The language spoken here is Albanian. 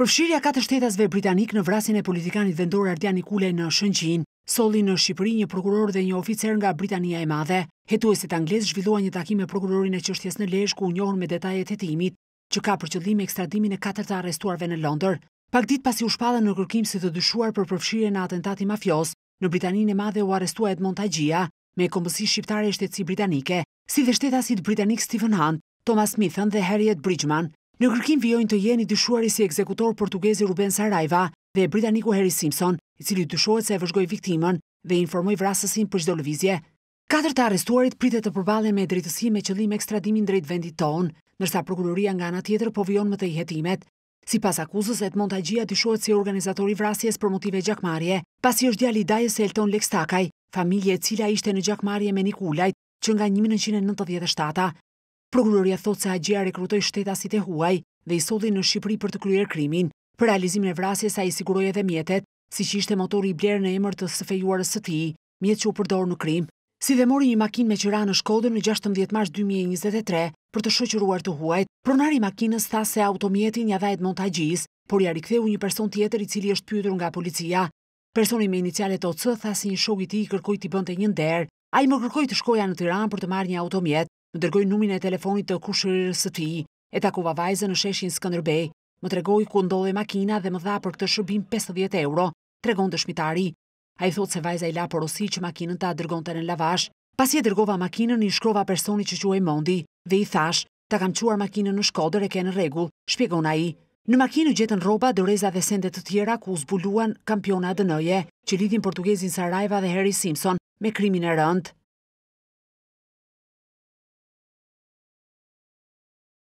Përfshirja katë shtetasve britanik në vrasin e politikanit vendore Ardiani Kule në Shënqin, soli në Shqipëri një prokuror dhe një oficer nga Britania e madhe, hetueset anglez zhvillua një takim e prokurorin e qështjes në lesh ku njohën me detajet e timit, që ka përqëllim e ekstradimin e katër të arrestuarve në Londër, pak dit pasi u shpada në kërkim si të dyshuar për përfshirje në atentati mafios, në Britanin e madhe u arrestua Edmond Tajgia me kombësi shqiptare e shtetësi britanike, si dhe shtetasit britanik Stephen Hunt, Thomas Smithën dhe Harriet Bridgman, Në kërkim vjojnë të jeni dyshuari si ekzekutor portugezi Ruben Sarajva dhe Britaniku Harry Simpson, i cili dyshuat se e vëzhgoj viktimën dhe informoj vrasësin për gjdo lëvizje. Katër të arestuarit pritet të përbalen me drejtësi me qëllim ekstradimin drejt vendit tonë, nërsa prokuroria nga nga tjetër po vjojnë më të i jetimet. Si pas akuzës, të Agia dyshuat si organizatori vrasjes për motive gjakmarje, pas i është djali dajës e Elton Lekstakaj, familje cila ishte në gjakmarje me Nikulajt, që nga 1997-a Prokuroria thot se agjia rekrutoj shtetasit e huaj dhe i soli në Shqipëri për të kryer krimin, për realizimin e vrasjes sa i siguroj edhe mjetet, si që ishte motori i blerë në emër të sëfejuarës së ti, mjetë që u përdorë në krim, si dhe mori një makin me qëra në shkodën në 16 mars 2023 për të shëqëruar të huajt, pronari makinës tha se automjetin një dhajt montajgjis, gjis, por ja riktheu një person tjetër i cili është pyytur nga policia. Personi me inicialet OC tha si një shogi i kërkoj të i bënd një nder, a i më kërkoj të shkoja në Tiran për të marrë një automjet, më dërgoj numin e telefonit të kushërirës të ti, e takova vajzën në sheshin Skanderbej, më tregoj ku ndole makina dhe më dha për këtë shërbim 50 euro, tregon të shmitari. A i thot se vajza i la porosi që makinën ta dërgon të në lavash, pasi e dërgova makinën i shkrova personi që quaj mondi, dhe i thash, ta kam quar makinën në shkodër e ke në regull, shpjegon a i. Në makinë gjetën roba, dëreza dhe sendet të tjera ku zbuluan kampiona dënëje, që lidhin portugezin Sarajva dhe Harry Simpson me krimin e rëndë.